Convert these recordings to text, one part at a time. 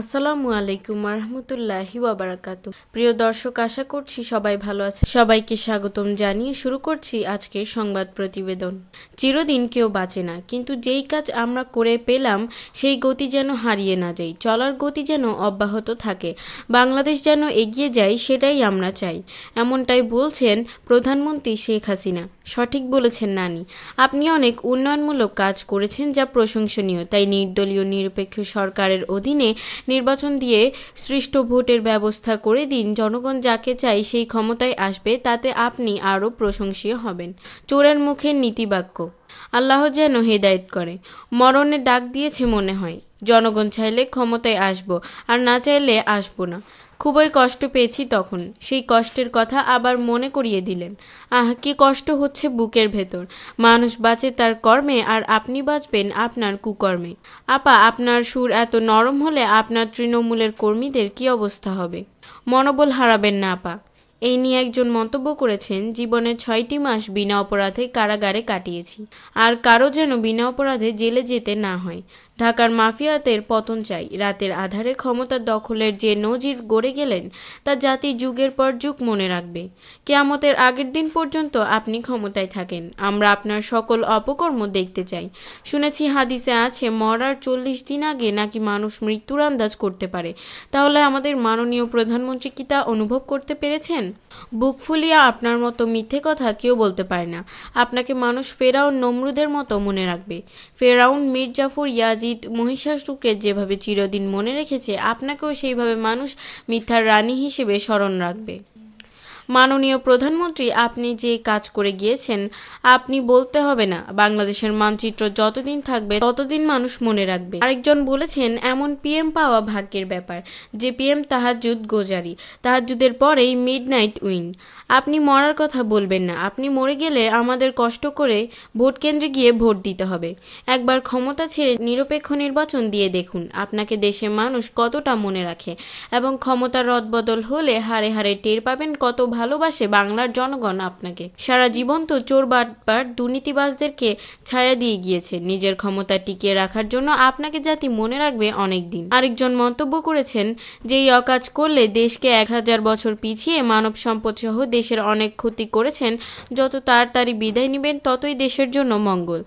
আসসালামু আলাইকুম আরহামতুল্লাহি ওয়াবারাকাতু প্রিয় দর্শক আশা করছি সবাই ভালো আছে সবাইকে স্বাগতম জানিয়ে শুরু করছি আজকের সংবাদ প্রতিবেদন চিরদিন কেউ বাঁচে না কিন্তু যেই কাজ আমরা করে পেলাম সেই গতি যেন হারিয়ে না যায় চলার গতি যেন অব্যাহত থাকে বাংলাদেশ যেন এগিয়ে যায় সেটাই আমরা চাই এমনটাই বলছেন প্রধানমন্ত্রী শেখ হাসিনা সঠিক বলেছেন নানি আপনি অনেক উন্নয়নমূলক কাজ করেছেন যা প্রশংসনীয় তাই নির্দলীয় নিরপেক্ষ সরকারের অধীনে নির্বাচন দিয়ে সৃষ্ট ভোটের ব্যবস্থা করে দিন জনগণ যাকে চাই সেই ক্ষমতায় আসবে তাতে আপনি আরও প্রশংসীয় হবেন চোরের মুখে নীতিবাক্য আল্লাহ যেন হেদায়ত করে মরণে ডাক দিয়েছে মনে হয় জনগণ চাইলে ক্ষমতায় আসব আর না চাইলে আসবো না খুবই কষ্ট পেয়েছি তখন সেই কষ্টের কথা আবার মনে করিয়ে দিলেন আহ কি কষ্ট হচ্ছে বুকের ভেতর মানুষ বাঁচে তার কর্মে আর আপনি বাঁচবেন আপনার কুকর্মে আপা আপনার সুর এত নরম হলে আপনার তৃণমূলের কর্মীদের কি অবস্থা হবে মনোবল হারাবেন না আপা এই নিয়ে একজন মন্তব্য করেছেন জীবনে ছয়টি মাস বিনা অপরাধে কারাগারে কাটিয়েছি আর কারো যেন বিনা অপরাধে জেলে যেতে না হয় ঢাকার মাফিয়াতের পতন চাই রাতের আধারে ক্ষমতার দখলের যে নজির গড়ে গেলেন তা জাতি যুগের পর যুগ মনে রাখবে কেয়ামতের আগের দিন পর্যন্ত আপনি ক্ষমতায় থাকেন আমরা আপনার সকল অপকর্ম দেখতে চাই শুনেছি হাদিসে আছে মরার চল্লিশ দিন আগে নাকি মানুষ মৃত্যুর আন্দাজ করতে পারে তাহলে আমাদের মাননীয় প্রধানমন্ত্রী কি তা অনুভব করতে পেরেছেন বুক ফুলিয়া আপনার মতো মিথ্যে কথা কেউ বলতে পারে না আপনাকে মানুষ ফেরাউন নমরুদের মতো মনে রাখবে ফেরাউন মির্জাফর ইয়াজ বাজিত মহিষাসুরকে যেভাবে চিরদিন মনে রেখেছে আপনাকেও সেইভাবে মানুষ মিথ্যার রানী হিসেবে স্মরণ রাখবে মাননীয় প্রধানমন্ত্রী আপনি যে কাজ করে গিয়েছেন আপনি বলতে হবে না বাংলাদেশের মানচিত্র যতদিন থাকবে ততদিন মানুষ মনে রাখবে আরেকজন বলেছেন এমন পিএম পাওয়া ভাগ্যের ব্যাপার যে পিএম তাহাজুদ গোজারি তাহাজুদের পরেই মিড নাইট উইন আপনি মরার কথা বলবেন না আপনি মরে গেলে আমাদের কষ্ট করে ভোট কেন্দ্রে গিয়ে ভোট দিতে হবে একবার ক্ষমতা ছেড়ে নিরপেক্ষ নির্বাচন দিয়ে দেখুন আপনাকে দেশে মানুষ কতটা মনে রাখে এবং ক্ষমতার রদবদল হলে হারে হারে টের পাবেন কত ভালোবাসে বাংলার জনগণ আপনাকে সারা জীবন তো চোর বাটবার দুর্নীতিবাজদেরকে ছায়া দিয়ে গিয়েছে নিজের ক্ষমতা টিকিয়ে রাখার জন্য আপনাকে জাতি মনে রাখবে অনেক দিন আরেকজন মন্তব্য করেছেন যে এই অকাজ করলে দেশকে এক হাজার বছর পিছিয়ে মানব সম্পদ সহ দেশের অনেক ক্ষতি করেছেন যত তাড়াতাড়ি বিদায় নেবেন ততই দেশের জন্য মঙ্গল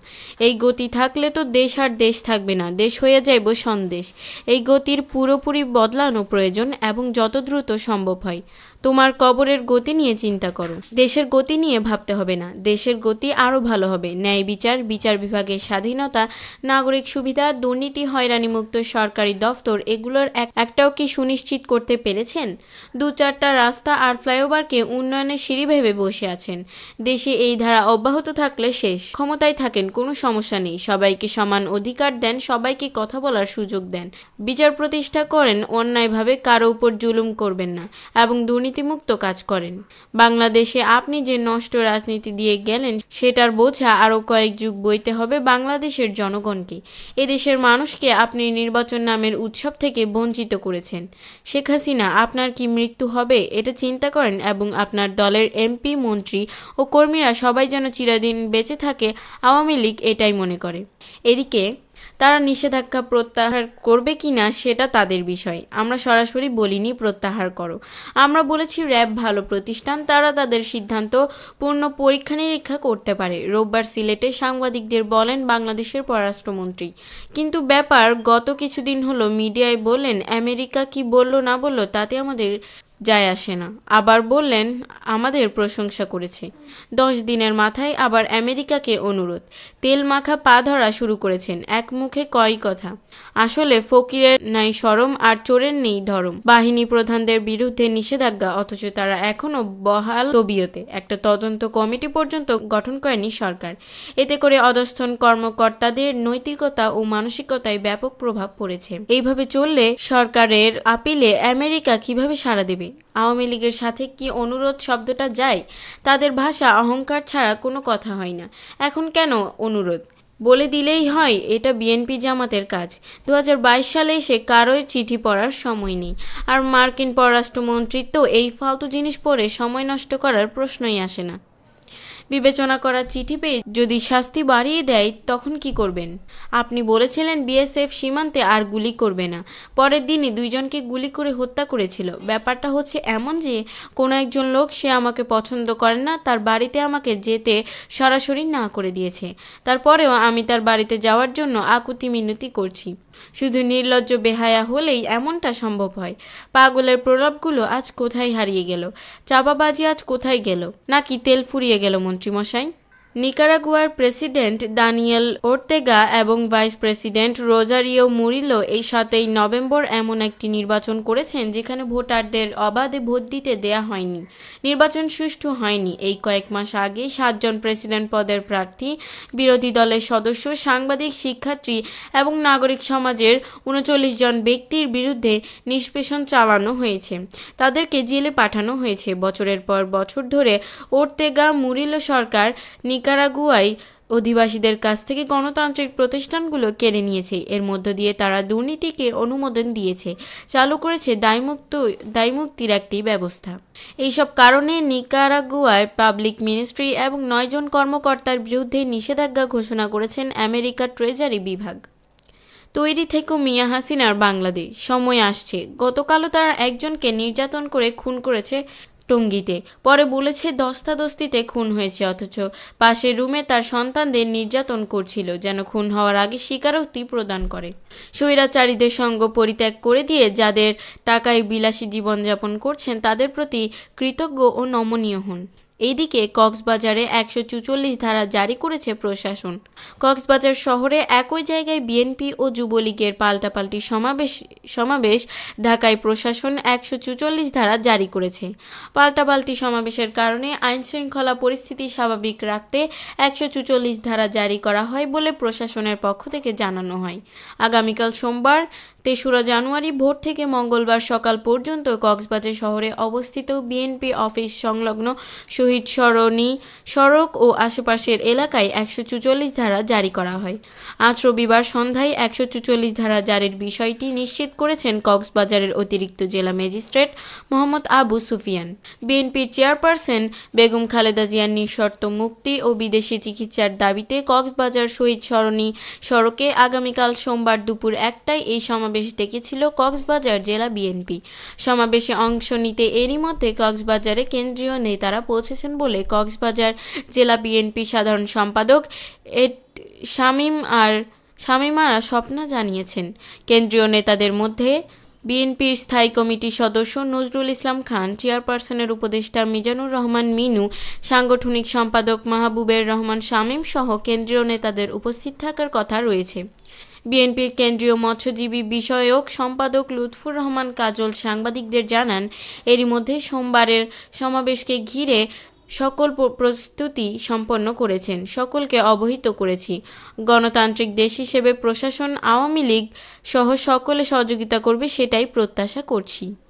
এই গতি থাকলে তো দেশ আর দেশ থাকবে না দেশ হয়ে যাইব সন্দেশ এই গতির পুরোপুরি বদলানো প্রয়োজন এবং যত দ্রুত সম্ভব হয় তোমার কবরের গতি নিয়ে চিন্তা করো দেশের গতি নিয়ে ভাবতে হবে না দেশের গতি আরও ভালো হবে ন্যায় বিচার বিচার বিভাগের স্বাধীনতা নাগরিক সুবিধা দুর্নীতি হয়রানিমুক্ত সরকারি দফতর এগুলোর একটাও কি সুনিশ্চিত করতে পেরেছেন দু চারটা রাস্তা আর ফ্লাইওভারকে উন্নয়নের সিঁড়ি ভেবে বসে আছেন দেশে এই ধারা অব্যাহত থাকলে শেষ ক্ষমতায় থাকেন কোনো সমস্যা নেই সবাইকে সমান অধিকার দেন সবাইকে কথা বলার সুযোগ দেন বিচার প্রতিষ্ঠা করেন অন্যায়ভাবে কারো উপর জুলুম করবেন না এবং দুর্নীতি দুর্নীতিমুক্ত কাজ করেন বাংলাদেশে আপনি যে নষ্ট রাজনীতি দিয়ে গেলেন সেটার বোঝা আরও কয়েক যুগ বইতে হবে বাংলাদেশের জনগণকে এদেশের মানুষকে আপনি নির্বাচন নামের উৎসব থেকে বঞ্চিত করেছেন শেখ হাসিনা আপনার কি মৃত্যু হবে এটা চিন্তা করেন এবং আপনার দলের এমপি মন্ত্রী ও কর্মীরা সবাই যেন চিরাদিন বেঁচে থাকে আওয়ামী লীগ এটাই মনে করে এদিকে তারা নিষেধাজ্ঞা প্রত্যাহার করবে কি না সেটা তাদের বিষয় আমরা সরাসরি বলিনি প্রত্যাহার করো আমরা বলেছি র্যাব ভালো প্রতিষ্ঠান তারা তাদের সিদ্ধান্ত পূর্ণ পরীক্ষা নিরীক্ষা করতে পারে রোববার সিলেটে সাংবাদিকদের বলেন বাংলাদেশের পররাষ্ট্রমন্ত্রী কিন্তু ব্যাপার গত কিছুদিন হলো মিডিয়ায় বললেন আমেরিকা কি বলল না বলল তাতে আমাদের যায় আসে না আবার বললেন আমাদের প্রশংসা করেছে দশ দিনের মাথায় আবার আমেরিকাকে অনুরোধ তেল মাখা পা ধরা শুরু করেছেন এক মুখে কয় কথা আসলে ফকিরের নাই সরম আর চোরের নেই ধরম বাহিনী প্রধানদের বিরুদ্ধে নিষেধাজ্ঞা অথচ তারা এখনও বহাল তবিয়তে একটা তদন্ত কমিটি পর্যন্ত গঠন করেনি সরকার এতে করে অধস্থন কর্মকর্তাদের নৈতিকতা ও মানসিকতায় ব্যাপক প্রভাব পড়েছে এইভাবে চললে সরকারের আপিলে আমেরিকা কিভাবে সাড়া দেবে আওয়ামী লীগের সাথে কি অনুরোধ শব্দটা যায় তাদের ভাষা অহংকার ছাড়া কোনো কথা হয় না এখন কেন অনুরোধ বলে দিলেই হয় এটা বিএনপি জামাতের কাজ দু সালে এসে কারোই চিঠি পড়ার সময় নেই আর মার্কিন পররাষ্ট্রমন্ত্রী তো এই ফালতু জিনিস পড়ে সময় নষ্ট করার প্রশ্নই আসে না বিবেচনা করা চিঠি পেয়ে যদি শাস্তি বাড়িয়ে দেয় তখন কি করবেন আপনি বলেছিলেন বিএসএফ সীমান্তে আর গুলি করবে না পরের দিনই দুইজনকে গুলি করে হত্যা করেছিল ব্যাপারটা হচ্ছে এমন যে কোনো একজন লোক সে আমাকে পছন্দ করে না তার বাড়িতে আমাকে যেতে সরাসরি না করে দিয়েছে তারপরেও আমি তার বাড়িতে যাওয়ার জন্য আকুতি মিনতি করছি শুধু নির্লজ্জ বেহায়া হলেই এমনটা সম্ভব হয় পাগলের প্রলাপগুলো আজ কোথায় হারিয়ে গেল চাবাবাজি আজ কোথায় গেল নাকি তেল ফুরিয়ে গেল মন্ত্রীমশাই নিকারাগুয়ার প্রেসিডেন্ট দানিয়েল ওর্তেগা এবং ভাইস প্রেসিডেন্ট রোজারিও মুরিলো এই সাতই নভেম্বর এমন একটি নির্বাচন করেছেন যেখানে ভোটারদের অবাধে ভোট দিতে দেয়া হয়নি নির্বাচন সুষ্ঠু হয়নি এই কয়েক মাস আগে সাতজন প্রেসিডেন্ট পদের প্রার্থী বিরোধী দলের সদস্য সাংবাদিক শিক্ষার্থী এবং নাগরিক সমাজের উনচল্লিশ জন ব্যক্তির বিরুদ্ধে নিষ্পেষণ চালানো হয়েছে তাদেরকে জেলে পাঠানো হয়েছে বছরের পর বছর ধরে ওর্তেগা মুরিলো সরকার নিকারাগুয়াই অধিবাসীদের কাছ থেকে গণতান্ত্রিক প্রতিষ্ঠানগুলো কেড়ে নিয়েছে এর মধ্য দিয়ে তারা দুর্নীতিকে অনুমোদন দিয়েছে চালু করেছে দায়মুক্ত দায়মুক্তির একটি ব্যবস্থা এইসব কারণে নিকারাগুয়ায় পাবলিক মিনিস্ট্রি এবং নয়জন কর্মকর্তার বিরুদ্ধে নিষেধাজ্ঞা ঘোষণা করেছেন আমেরিকা ট্রেজারি বিভাগ তৈরি থেকে মিয়া হাসিনার বাংলাদেশ সময় আসছে গতকালও তারা একজনকে নির্যাতন করে খুন করেছে টঙ্গিতে পরে বলেছে দস্তাদস্তিতে খুন হয়েছে অথচ পাশের রুমে তার সন্তানদের নির্যাতন করছিল যেন খুন হওয়ার আগে স্বীকারোক্তি প্রদান করে স্বৈরাচারীদের সঙ্গ পরিত্যাগ করে দিয়ে যাদের টাকায় বিলাসী জীবনযাপন করছেন তাদের প্রতি কৃতজ্ঞ ও নমনীয় হন এদিকে কক্সবাজারে একশো চুচল্লিশ ধারা জারি করেছে প্রশাসন কক্সবাজার শহরে একই জায়গায় বিএনপি ও যুবলীগের পাল্টাপাল্টি সমাবেশ সমাবেশ ঢাকায় প্রশাসন একশো চুচল্লিশ ধারা জারি করেছে পাল্টাপাল্টি সমাবেশের কারণে আইনশৃঙ্খলা পরিস্থিতি স্বাভাবিক রাখতে একশো চুচল্লিশ ধারা জারি করা হয় বলে প্রশাসনের পক্ষ থেকে জানানো হয় আগামীকাল সোমবার তেসরা জানুয়ারি ভোর থেকে মঙ্গলবার সকাল পর্যন্ত কক্সবাজার শহরে অবস্থিত বিএনপি অফিস সংলগ্ন শহীদ সরণি সড়ক ও আশেপাশের এলাকায় একশো চুচল্লিশ ধারা জারি করা হয় আজ রবিবার সন্ধ্যায় একশো চুচল্লিশ ধারা জারির বিষয়টি নিশ্চিত করেছেন কক্সবাজারের অতিরিক্ত জেলা ম্যাজিস্ট্রেট মোহাম্মদ আবু সুফিয়ান বিএনপির চেয়ারপারসন বেগম খালেদা জিয়ার নিঃশর্ত মুক্তি ও বিদেশি চিকিৎসার দাবিতে কক্সবাজার শহীদ সরণি সড়কে আগামীকাল সোমবার দুপুর একটায় এই সমাবেশ ডেকেছিল কক্সবাজার জেলা বিএনপি সমাবেশে অংশ নিতে এরই মধ্যে কক্সবাজারে কেন্দ্রীয় নেতারা পৌঁছে এসেছেন বলে কক্সবাজার জেলা বিএনপি সাধারণ সম্পাদক এড শামীম আর শামীমারা স্বপ্না জানিয়েছেন কেন্দ্রীয় নেতাদের মধ্যে বিএনপির স্থায়ী কমিটির সদস্য নজরুল ইসলাম খান চেয়ারপারসনের উপদেষ্টা মিজানুর রহমান মিনু সাংগঠনিক সম্পাদক মাহবুবের রহমান শামীম সহ কেন্দ্রীয় নেতাদের উপস্থিত থাকার কথা রয়েছে বিএনপির কেন্দ্রীয় মৎস্যজীবী বিষয়ক সম্পাদক লুৎফুর রহমান কাজল সাংবাদিকদের জানান এরই মধ্যে সোমবারের সমাবেশকে ঘিরে সকল প্রস্তুতি সম্পন্ন করেছেন সকলকে অবহিত করেছি গণতান্ত্রিক দেশ হিসেবে প্রশাসন আওয়ামী লীগ সহ সকলে সহযোগিতা করবে সেটাই প্রত্যাশা করছি